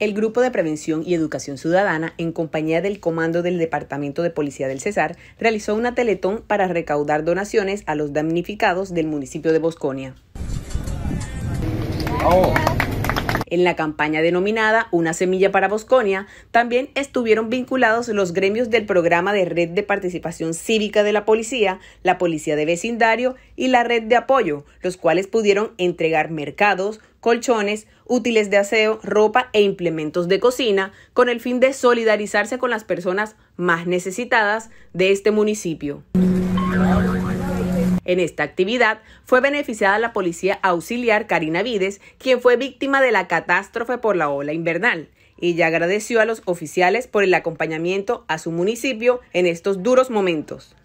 El Grupo de Prevención y Educación Ciudadana, en compañía del Comando del Departamento de Policía del Cesar, realizó una teletón para recaudar donaciones a los damnificados del municipio de Bosconia. Oh. En la campaña denominada Una semilla para Bosconia, también estuvieron vinculados los gremios del programa de Red de Participación Cívica de la Policía, la Policía de Vecindario y la Red de Apoyo, los cuales pudieron entregar mercados, colchones, útiles de aseo, ropa e implementos de cocina, con el fin de solidarizarse con las personas más necesitadas de este municipio. En esta actividad fue beneficiada la policía auxiliar Karina Vides, quien fue víctima de la catástrofe por la ola invernal y ya agradeció a los oficiales por el acompañamiento a su municipio en estos duros momentos.